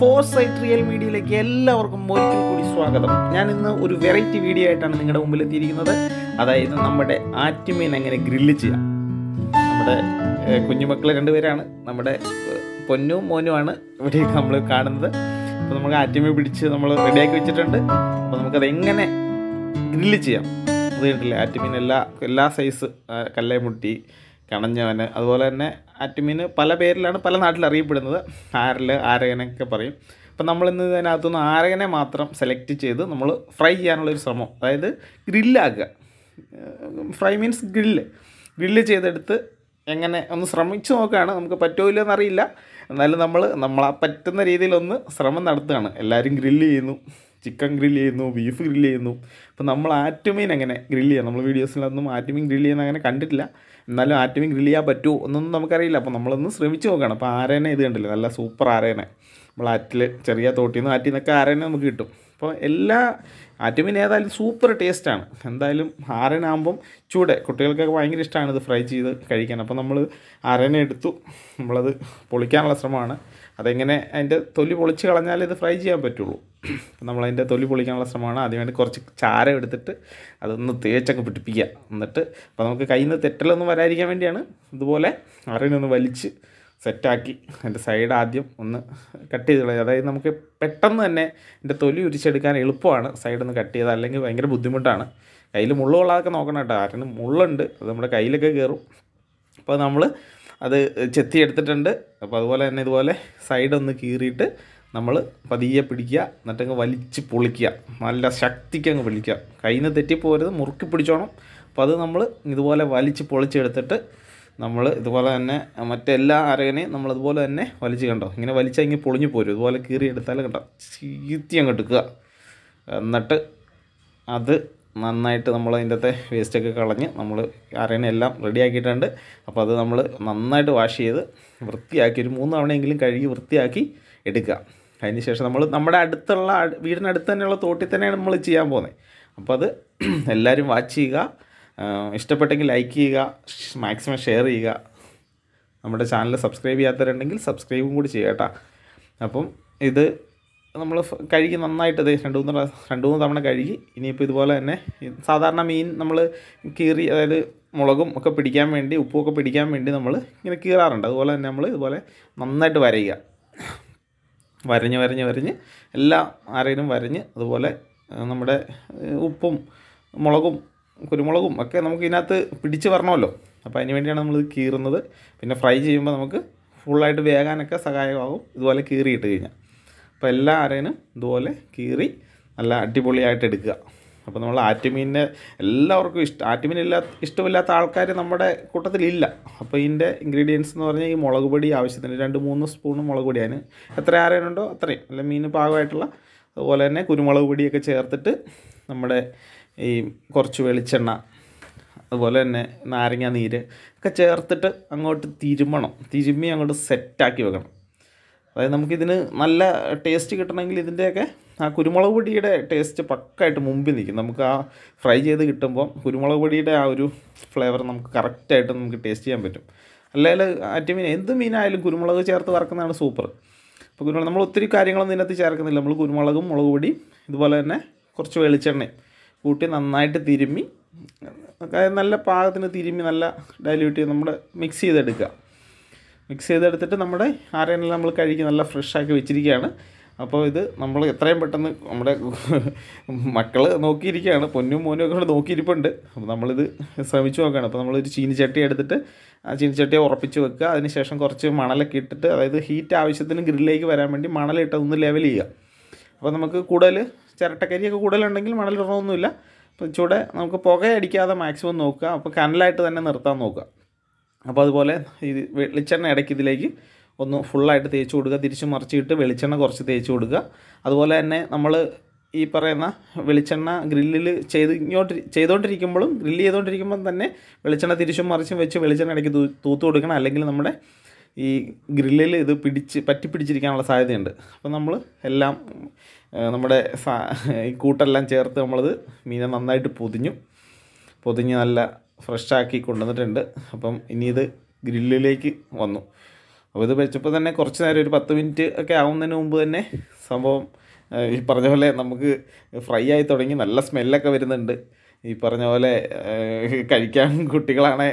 foresight real മീഡിയയിലേക്ക് എല്ലാവർക്കും ഒരിക്കൽ കൂടി സ്വാഗതം ഞാൻ ഇന്ന് ഒരു വെറൈറ്റി വീഡിയോ ആയിട്ടാണ് നിങ്ങളുടെ മുമ്പിൽ എത്തിയിരിക്കുന്നത് അതായത് നമ്മുടെ ആറ്റുമീൻ എങ്ങനെ ഗ്രില്ല് ചെയ്യാം നമ്മുടെ കുഞ്ഞുമക്കൾ രണ്ടുപേരാണ് നമ്മുടെ പൊന്നും മോനുമാണ് ഇവിടെ നമ്മൾ കാണുന്നത് അപ്പോൾ നമുക്ക് ആറ്റുമീൻ പിടിച്ച് നമ്മൾ റെഡിയാക്കി വെച്ചിട്ടുണ്ട് അപ്പോൾ നമുക്കത് എങ്ങനെ ഗ്രില്ല് ചെയ്യാം അത് കേട്ടില്ല ആറ്റുമീൻ എല്ലാ എല്ലാ സൈസ് മുട്ടി കണഞ്ഞവന് അതുപോലെ തന്നെ അറ്റ്മീൻ പല പേരിലാണ് പല നാട്ടിൽ അറിയപ്പെടുന്നത് ആരൽ ആരകനൊക്കെ പറയും അപ്പം ഇന്ന് ഇതിനകത്തുനിന്ന് ആരകനെ മാത്രം സെലക്ട് ചെയ്ത് നമ്മൾ ഫ്രൈ ചെയ്യാനുള്ളൊരു ശ്രമം അതായത് ഗ്രില്ലാക്കുക ഫ്രൈ മീൻസ് ഗ്രില്ല് ഗ്രില്ല് ചെയ്തെടുത്ത് എങ്ങനെ ഒന്ന് ശ്രമിച്ചു നോക്കുകയാണ് നമുക്ക് പറ്റുമോ ഇല്ലയോ എന്നറിയില്ല എന്നാലും നമ്മൾ നമ്മളാ പറ്റുന്ന രീതിയിലൊന്ന് ശ്രമം നടത്തുകയാണ് എല്ലാവരും ഗ്രില്ല് ചെയ്യുന്നു ചിക്കൻ ഗ്രില്ല് ചെയ്യുന്നു ബീഫ് ഗ്രില്ല് ചെയ്യുന്നു അപ്പോൾ നമ്മൾ ആറ്റുമീൻ അങ്ങനെ ഗ്രില്ല് ചെയ്യാം നമ്മൾ വീഡിയോസിലൊന്നും ആറ്റുമീൻ ഗ്രില്ല് ചെയ്യുന്ന അങ്ങനെ കണ്ടിട്ടില്ല എന്നാലും ആറ്റുമീൻ ഗ്രില്ല് ചെയ്യാൻ പറ്റുമോ എന്നൊന്നും നമുക്കറിയില്ല അപ്പോൾ നമ്മളൊന്ന് ശ്രമിച്ച് നോക്കണം അപ്പോൾ ആരേനെ ഇത് കണ്ടില്ല നല്ല സൂപ്പർ ആരേനെ നമ്മൾ ആറ്റിൽ ചെറിയ തോട്ടിൽ നിന്ന് ആറ്റിൽ നിന്നൊക്കെ ആരേനെ നമുക്ക് കിട്ടും അപ്പോൾ എല്ലാ ആറ്റമിൻ ഏതായാലും സൂപ്പർ ടേസ്റ്റാണ് എന്തായാലും ആരനാകുമ്പം ചൂടെ കുട്ടികൾക്കൊക്കെ ഭയങ്കര ഇഷ്ടമാണ് ഇത് ഫ്രൈ ചെയ്ത് കഴിക്കാൻ അപ്പോൾ നമ്മൾ അരന എടുത്തു നമ്മളത് പൊളിക്കാനുള്ള ശ്രമമാണ് അതെങ്ങനെ അതിൻ്റെ തൊലി പൊളിച്ച് കളഞ്ഞാൽ ഇത് ഫ്രൈ ചെയ്യാൻ പറ്റുള്ളൂ നമ്മളതിൻ്റെ തൊലി പൊളിക്കാനുള്ള ശ്രമമാണ് വേണ്ടി കുറച്ച് ചാരം എടുത്തിട്ട് അതൊന്ന് തേച്ചൊക്കെ പിടിപ്പിക്കുക എന്നിട്ട് അപ്പോൾ നമുക്ക് കയ്യിൽ നിന്ന് തെറ്റലൊന്നും വരാതിരിക്കാൻ വേണ്ടിയാണ് ഇതുപോലെ അരനൊന്ന് വലിച്ച് സെറ്റാക്കി അതിൻ്റെ സൈഡ് ആദ്യം ഒന്ന് കട്ട് ചെയ്ത് കളയുക അതായത് നമുക്ക് പെട്ടെന്ന് തന്നെ എൻ്റെ തൊലി ഉരിച്ചെടുക്കാൻ എളുപ്പമാണ് സൈഡ് ഒന്ന് കട്ട് ചെയ്താൽ അല്ലെങ്കിൽ ഭയങ്കര ബുദ്ധിമുട്ടാണ് കയ്യിൽ മുള്ളുള്ളതൊക്കെ നോക്കണം കേട്ടോ കാരണം മുള്ളുണ്ട് അത് നമ്മുടെ കയ്യിലൊക്കെ കയറും അപ്പോൾ നമ്മൾ അത് ചെത്തി എടുത്തിട്ടുണ്ട് അപ്പോൾ അതുപോലെ തന്നെ ഇതുപോലെ സൈഡ് ഒന്ന് കീറിയിട്ട് നമ്മൾ പതിയെ പിടിക്കുക എന്നിട്ടങ്ങ് വലിച്ച് പൊളിക്കുക നല്ല ശക്തിക്ക് അങ്ങ് പിടിക്കുക കയ്യിൽ നിന്ന് തെറ്റിപ്പോരുത് മുറുക്കി പിടിച്ചോണം അപ്പോൾ അത് നമ്മൾ ഇതുപോലെ വലിച്ച് പൊളിച്ചെടുത്തിട്ട് നമ്മൾ ഇതുപോലെ തന്നെ മറ്റെല്ലാ അരകനെയും അതുപോലെ തന്നെ വലിച്ചു കണ്ടോ ഇങ്ങനെ വലിച്ചാൽ ഇങ്ങനെ പൊളിഞ്ഞു പോരും ഇതുപോലെ കീറിയെടുത്താൽ കണ്ടോ ചീത്തി അങ്ങ് എടുക്കുക എന്നിട്ട് അത് നന്നായിട്ട് നമ്മൾ അതിൻ്റെ വേസ്റ്റൊക്കെ കളഞ്ഞ് നമ്മൾ അരയനെല്ലാം റെഡിയാക്കിയിട്ടുണ്ട് അപ്പോൾ അത് നമ്മൾ നന്നായിട്ട് വാഷ് ചെയ്ത് വൃത്തിയാക്കി ഒരു മൂന്ന് തവണയെങ്കിലും കഴുകി വൃത്തിയാക്കി എടുക്കുക അതിന് ശേഷം നമ്മൾ നമ്മുടെ അടുത്തുള്ള വീടിനടുത്ത് തന്നെയുള്ള തോട്ടിൽ തന്നെയാണ് നമ്മൾ ചെയ്യാൻ പോകുന്നത് അപ്പോൾ അത് എല്ലാവരും വാച്ച് ചെയ്യുക ഇഷ്ടപ്പെട്ടെങ്കിൽ ലൈക്ക് ചെയ്യുക മാക്സിമം ഷെയർ ചെയ്യുക നമ്മുടെ ചാനൽ സബ്സ്ക്രൈബ് ചെയ്യാത്തവരുണ്ടെങ്കിൽ സബ്സ്ക്രൈബും കൂടി ചെയ്യുക കേട്ടോ അപ്പം ഇത് നമ്മൾ കഴുകി നന്നായിട്ട് ഇത് രണ്ട് മൂന്ന് രണ്ട് മൂന്ന് തവണ കഴുകി ഇനിയിപ്പോൾ ഇതുപോലെ തന്നെ സാധാരണ മീൻ നമ്മൾ കീറി അതായത് മുളകും ഒക്കെ പിടിക്കാൻ വേണ്ടി ഉപ്പും ഒക്കെ പിടിക്കാൻ വേണ്ടി നമ്മൾ ഇങ്ങനെ കീറാറുണ്ട് അതുപോലെ തന്നെ നമ്മൾ ഇതുപോലെ നന്നായിട്ട് വരയുക വരഞ്ഞ് വരഞ്ഞ് വരഞ്ഞ് എല്ലാ ആരെങ്കിലും വരഞ്ഞ് അതുപോലെ നമ്മുടെ ഉപ്പും മുളകും കുരുമുളകും ഒക്കെ നമുക്ക് ഇതിനകത്ത് പിടിച്ച് വരണമല്ലോ അപ്പോൾ അതിന് വേണ്ടിയാണ് നമ്മൾ ഇത് കീറുന്നത് പിന്നെ ഫ്രൈ ചെയ്യുമ്പോൾ നമുക്ക് ഫുള്ളായിട്ട് വേകാനൊക്കെ സഹായമാകും ഇതുപോലെ കീറിയിട്ട് കഴിഞ്ഞാൽ അപ്പോൾ എല്ലാ അരയിനും ഇതുപോലെ കീറി നല്ല അടിപൊളിയായിട്ട് എടുക്കുക അപ്പോൾ നമ്മൾ ആറ്റുമീനെ എല്ലാവർക്കും ഇഷ്ടം ആറ്റുമീനില്ലാത്ത ഇഷ്ടമില്ലാത്ത ആൾക്കാർ നമ്മുടെ കൂട്ടത്തിലില്ല അപ്പോൾ ഇതിൻ്റെ ഇൻഗ്രീഡിയൻസ് എന്ന് പറഞ്ഞാൽ ഈ മുളക് പൊടി ആവശ്യത്തിന് രണ്ട് മൂന്ന് സ്പൂൺ മുളക് പൊടി അതിന് എത്ര ആരേനുണ്ടോ അത്രയും അല്ല മീൻ പാകമായിട്ടുള്ള അതുപോലെ തന്നെ കുരുമുളക് പൊടിയൊക്കെ ചേർത്തിട്ട് നമ്മുടെ ഈ കുറച്ച് വെളിച്ചെണ്ണ അതുപോലെ തന്നെ നാരങ്ങ നീര് ഒക്കെ ചേർത്തിട്ട് അങ്ങോട്ട് തിരുമണം തിരുമ്മി അങ്ങോട്ട് സെറ്റാക്കി വെക്കണം അതായത് നമുക്കിതിന് നല്ല ടേസ്റ്റ് കിട്ടണമെങ്കിൽ ഇതിൻ്റെയൊക്കെ ആ കുരുമുളക് പൊടിയുടെ ടേസ്റ്റ് പക്കായിട്ട് മുമ്പിൽ നിൽക്കും നമുക്ക് ആ ഫ്രൈ ചെയ്ത് കിട്ടുമ്പോൾ കുരുമുളക് പൊടിയുടെ ആ ഒരു ഫ്ലേവർ നമുക്ക് കറക്റ്റായിട്ട് നമുക്ക് ടേസ്റ്റ് ചെയ്യാൻ പറ്റും അല്ലെങ്കിൽ ആറ്റ മീൻ എന്ത് മീനായാലും കുരുമുളക് ചേർത്ത് വറക്കുന്നതാണ് സൂപ്പർ അപ്പോൾ കുരുമുളക് നമ്മൾ ഒത്തിരി കാര്യങ്ങളൊന്നും ഇതിനകത്ത് ചേർക്കുന്നില്ല നമ്മൾ കുരുമുളകും മുളക് ഇതുപോലെ തന്നെ കുറച്ച് വെളിച്ചെണ്ണയും കൂട്ടി നന്നായിട്ട് തിരുമ്മി നല്ല പാകത്തിന് തിരുമ്മി നല്ല ഡൈല്യൂട്ട് ചെയ്ത് നമ്മൾ മിക്സ് ചെയ്തെടുക്കുക മിക്സ് ചെയ്തെടുത്തിട്ട് നമ്മുടെ ആരെയെല്ലാം നമ്മൾ കഴുകി നല്ല ഫ്രഷാക്കി വെച്ചിരിക്കുകയാണ് അപ്പോൾ ഇത് നമ്മൾ എത്രയും പെട്ടെന്ന് നമ്മുടെ മക്കൾ നോക്കിയിരിക്കുകയാണ് പൊന്നും മോനും ഒക്കെ കൂടെ നോക്കിയിരിപ്പുണ്ട് അപ്പോൾ നമ്മളിത് ശ്രമിച്ചു നോക്കുകയാണ് അപ്പോൾ നമ്മളൊരു ചീനിച്ചട്ടി എടുത്തിട്ട് ആ ചീനിച്ചട്ടിയെ ഉറപ്പിച്ച് വെക്കുക അതിനുശേഷം കുറച്ച് മണലൊക്കെ ഇട്ടിട്ട് അതായത് ഹീറ്റ് ആവശ്യത്തിന് ഗ്രില്ലിലേക്ക് വരാൻ വേണ്ടി മണലിട്ടതൊന്ന് ലെവൽ ചെയ്യുക അപ്പോൾ നമുക്ക് കൂടുതൽ ചിരട്ടക്കരിയൊക്കെ കൂടുതലുണ്ടെങ്കിൽ മണൽ ഇടണമൊന്നുമില്ല അപ്പോൾ ചൂടെ നമുക്ക് പുകയടിക്കാതെ മാക്സിമം നോക്കുക അപ്പോൾ കനലായിട്ട് തന്നെ നിർത്താൻ നോക്കുക അപ്പോൾ അതുപോലെ ഇത് വെളിച്ചെണ്ണ ഇടയ്ക്ക് ഇതിലേക്ക് ഒന്ന് ഫുള്ളായിട്ട് തേച്ച് കൊടുക്കുക തിരിച്ച് മറിച്ചിട്ട് വെളിച്ചെണ്ണ കുറച്ച് തേച്ച് കൊടുക്കുക അതുപോലെ തന്നെ നമ്മൾ ഈ പറയുന്ന വെളിച്ചെണ്ണ ഗ്രില്ലിൽ ചെയ്ത് ഇങ്ങോട്ട് ചെയ്തുകൊണ്ടിരിക്കുമ്പോഴും ഗ്രില്ല് ചെയ്തുകൊണ്ടിരിക്കുമ്പം തന്നെ വെളിച്ചെണ്ണ തിരിച്ചും മറിച്ചും വെച്ച് വെളിച്ചെണ്ണ ഇടയ്ക്ക് തൂത്ത് കൊടുക്കണം അല്ലെങ്കിൽ നമ്മുടെ ഈ ഗ്രില്ലിൽ ഇത് പിടിച്ച് പറ്റി പിടിച്ചിരിക്കാനുള്ള സാധ്യതയുണ്ട് അപ്പോൾ നമ്മൾ എല്ലാം നമ്മുടെ ഈ കൂട്ടെല്ലാം ചേർത്ത് നമ്മളത് മീനെ നന്നായിട്ട് പൊതിഞ്ഞു പൊതിഞ്ഞ് നല്ല ഫ്രഷാക്കി കൊണ്ടുവന്നിട്ടുണ്ട് അപ്പം ഇനി ഇത് ഗ്രില്ലിലേക്ക് വന്നു അപ്പോൾ ഇത് വെച്ചപ്പോൾ തന്നെ കുറച്ച് നേരം ഒരു പത്ത് മിനിറ്റ് ഒക്കെ ആവുന്നതിന് മുമ്പ് തന്നെ സംഭവം ഈ പറഞ്ഞ പോലെ നമുക്ക് ഫ്രൈ ആയി തുടങ്ങി നല്ല സ്മെല്ലൊക്കെ വരുന്നുണ്ട് ഈ പറഞ്ഞ പോലെ കഴിക്കാൻ കുട്ടികളാണ്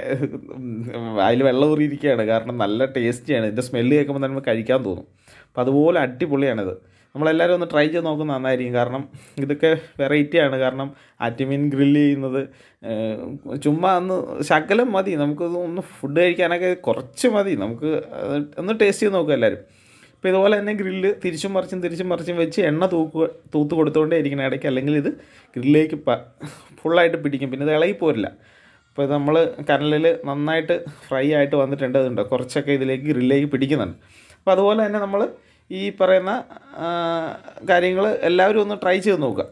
അതിൽ വെള്ളം ഊറിയിരിക്കുകയാണ് കാരണം നല്ല ടേസ്റ്റിയാണ് ഇതിൻ്റെ സ്മെല്ല് കേൾക്കുമ്പോൾ തന്നെ നമുക്ക് കഴിക്കാൻ തോന്നും അപ്പോൾ അതുപോലെ അടിപൊളിയാണിത് നമ്മളെല്ലാവരും ഒന്ന് ട്രൈ ചെയ്ത് നോക്കുന്ന നന്നായിരിക്കും കാരണം ഇതൊക്കെ വെറൈറ്റിയാണ് കാരണം ആറ്റുമീൻ ഗ്രില്ല് ചെയ്യുന്നത് ചുമ്മാ ഒന്ന് ശകലം മതി നമുക്ക് ഒന്ന് ഫുഡ് കഴിക്കാനൊക്കെ കുറച്ച് മതി നമുക്ക് ഒന്ന് ടേസ്റ്റ് ചെയ്ത് നോക്കുക എല്ലാവരും അപ്പോൾ ഇതുപോലെ തന്നെ ഗ്രില്ല് തിരിച്ചും മറിച്ചും തിരിച്ചും മറിച്ചും വെച്ച് എണ്ണ തൂക്കുക തൂത്ത് കൊടുത്തുകൊണ്ടേ ഇരിക്കണം ഇടയ്ക്ക് അല്ലെങ്കിൽ ഇത് ഗ്രില്ലിലേക്ക് ഫുള്ളായിട്ട് പിടിക്കും പിന്നെ ഇത് ഇളകി പോരില്ല അപ്പോൾ ഇത് നമ്മൾ കനലിൽ നന്നായിട്ട് ഫ്രൈ ആയിട്ട് വന്നിട്ടുണ്ട് അതുണ്ട് കുറച്ചൊക്കെ ഇതിലേക്ക് ഗ്രില്ലിലേക്ക് പിടിക്കുന്നുണ്ട് അപ്പോൾ അതുപോലെ തന്നെ നമ്മൾ ഈ പറയുന്ന കാര്യങ്ങൾ എല്ലാവരും ഒന്ന് ട്രൈ ചെയ്ത് നോക്കുക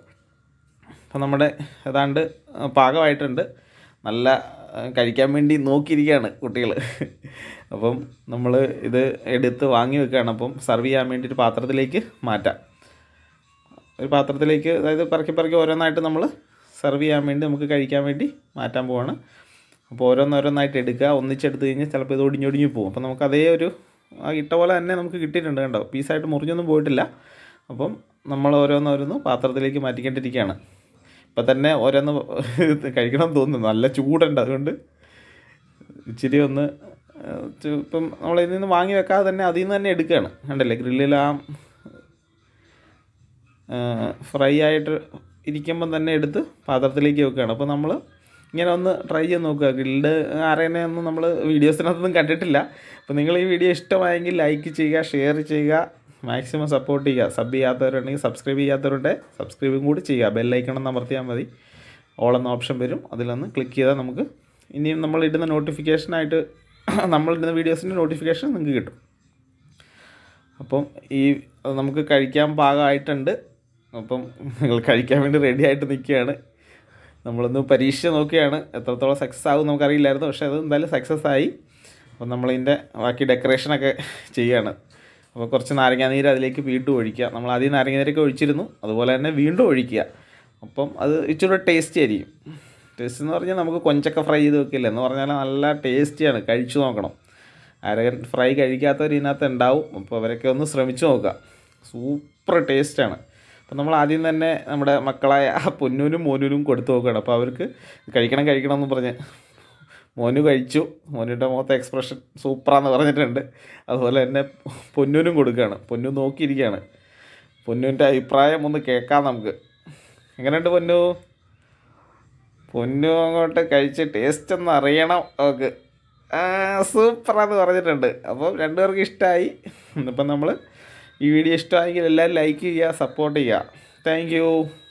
അപ്പോൾ നമ്മുടെ ഏതാണ്ട് പാകമായിട്ടുണ്ട് നല്ല കഴിക്കാൻ വേണ്ടി നോക്കിയിരിക്കുകയാണ് കുട്ടികൾ അപ്പം നമ്മൾ ഇത് എടുത്ത് വാങ്ങി വെക്കുകയാണ് അപ്പം സർവ് ചെയ്യാൻ വേണ്ടി ഒരു പാത്രത്തിലേക്ക് മാറ്റാം ഒരു പാത്രത്തിലേക്ക് അതായത് പറക്കി പറക്കി ഓരോന്നായിട്ട് നമ്മൾ സർവ് ചെയ്യാൻ വേണ്ടി നമുക്ക് കഴിക്കാൻ വേണ്ടി മാറ്റാൻ പോവാണ് അപ്പോൾ ഓരോന്നോരോന്നായിട്ട് എടുക്കുക ഒന്നിച്ചെടുത്ത് കഴിഞ്ഞാൽ ചിലപ്പോൾ ഇത് ഒടിഞ്ഞൊടിഞ്ഞ് പോകും അപ്പോൾ നമുക്ക് അതേ ഒരു ആ ഇട്ട പോലെ തന്നെ നമുക്ക് കിട്ടിയിട്ടുണ്ട് കണ്ടോ പീസായിട്ട് മുറിഞ്ഞൊന്നും പോയിട്ടില്ല അപ്പം നമ്മൾ ഓരോന്നോരോന്ന് പാത്രത്തിലേക്ക് മാറ്റിക്കൊണ്ടിരിക്കുകയാണ് ഇപ്പം തന്നെ ഓരോന്ന് കഴിക്കണം തോന്നുന്നു നല്ല ചൂടുണ്ട് അതുകൊണ്ട് ഇച്ചിരി ഒന്ന് ഇപ്പം നമ്മൾ ഇതിൽ നിന്ന് വാങ്ങി വെക്കാതെ തന്നെ അതിൽ നിന്ന് തന്നെ എടുക്കുകയാണ് കണ്ടല്ലേ ഗ്രില്ലിൽ ആ ഫ്രൈ ആയിട്ട് ഇരിക്കുമ്പം തന്നെ എടുത്ത് പാത്രത്തിലേക്ക് വെക്കുകയാണ് അപ്പോൾ നമ്മൾ ഇങ്ങനെ ഒന്ന് ട്രൈ ചെയ്ത് നോക്കുക ഗിൽഡ് ആരേനെ ഒന്നും നമ്മൾ വീഡിയോസിനകത്തൊന്നും കണ്ടിട്ടില്ല അപ്പോൾ നിങ്ങൾ ഈ വീഡിയോ ഇഷ്ടമായെങ്കിൽ ലൈക്ക് ചെയ്യുക ഷെയർ ചെയ്യുക മാക്സിമം സപ്പോർട്ട് ചെയ്യുക സബ് ചെയ്യാത്തവരുണ്ടെങ്കിൽ സബ്സ്ക്രൈബ് ചെയ്യാത്തവരുണ്ട് സബ്സ്ക്രൈബും കൂടി ചെയ്യുക ബെല്ലൈക്കണം അമർത്തിയാൽ മതി ഓൾ എന്ന ഓപ്ഷൻ വരും അതിലൊന്ന് ക്ലിക്ക് ചെയ്താൽ നമുക്ക് ഇനിയും നമ്മൾ ഇടുന്ന നോട്ടിഫിക്കേഷനായിട്ട് നമ്മളിടുന്ന വീഡിയോസിൻ്റെ നോട്ടിഫിക്കേഷൻ നിങ്ങൾക്ക് കിട്ടും അപ്പം ഈ നമുക്ക് കഴിക്കാൻ പാകമായിട്ടുണ്ട് അപ്പം നിങ്ങൾ കഴിക്കാൻ വേണ്ടി റെഡി ആയിട്ട് നിൽക്കുകയാണ് നമ്മളൊന്ന് പരീക്ഷിച്ച് നോക്കിയാണ് എത്രത്തോളം സക്സസ് ആവും നമുക്കറിയില്ലായിരുന്നു പക്ഷേ അത് എന്തായാലും സക്സസ് ആയി അപ്പോൾ നമ്മളിതിൻ്റെ ബാക്കി ഡെക്കറേഷനൊക്കെ ചെയ്യുകയാണ് അപ്പോൾ കുറച്ച് നാരങ്ങാനീര് അതിലേക്ക് വീണ്ടും ഒഴിക്കുക നമ്മൾ ആദ്യം നീരൊക്കെ ഒഴിച്ചിരുന്നു അതുപോലെ തന്നെ വീണ്ടും ഒഴിക്കുക അപ്പം അത് ഇച്ചിരി ടേസ്റ്റി ആയിരിക്കും ടേസ്റ്റ് എന്ന് പറഞ്ഞാൽ നമുക്ക് കൊഞ്ചൊക്കെ ഫ്രൈ ചെയ്ത് വെക്കില്ല എന്ന് പറഞ്ഞാൽ നല്ല ടേസ്റ്റിയാണ് കഴിച്ചു നോക്കണം അരകൻ ഫ്രൈ കഴിക്കാത്തവർ ഉണ്ടാവും അപ്പോൾ അവരൊക്കെ ഒന്ന് ശ്രമിച്ചു നോക്കുക സൂപ്പർ ടേസ്റ്റാണ് അപ്പം നമ്മൾ ആദ്യം തന്നെ നമ്മുടെ മക്കളായ ആ പൊന്നൂനും മോനൂനും കൊടുത്തു നോക്കുകയാണ് അപ്പോൾ അവർക്ക് കഴിക്കണം കഴിക്കണം എന്ന് പറഞ്ഞ് മോനു കഴിച്ചു മോനുടെ മുഖത്തെ എക്സ്പ്രഷൻ സൂപ്പറാന്ന് പറഞ്ഞിട്ടുണ്ട് അതുപോലെ തന്നെ പൊന്നൂനും കൊടുക്കുകയാണ് പൊന്നു നോക്കിയിരിക്കുകയാണ് പൊന്നുവിൻ്റെ അഭിപ്രായം ഒന്ന് കേൾക്കാം നമുക്ക് എങ്ങനെയുണ്ട് പൊന്നു പൊന്നു അങ്ങോട്ട് കഴിച്ച് ടേസ്റ്റ് ഒന്ന് അറിയണം അവർക്ക് സൂപ്പറാന്ന് പറഞ്ഞിട്ടുണ്ട് അപ്പോൾ രണ്ടുപേർക്കും ഇഷ്ടമായി ഇന്നിപ്പം നമ്മൾ ഈ വീഡിയോ ഇഷ്ടമായെങ്കിൽ എല്ലാവരും ലൈക്ക് ചെയ്യുക സപ്പോർട്ട് ചെയ്യുക താങ്ക്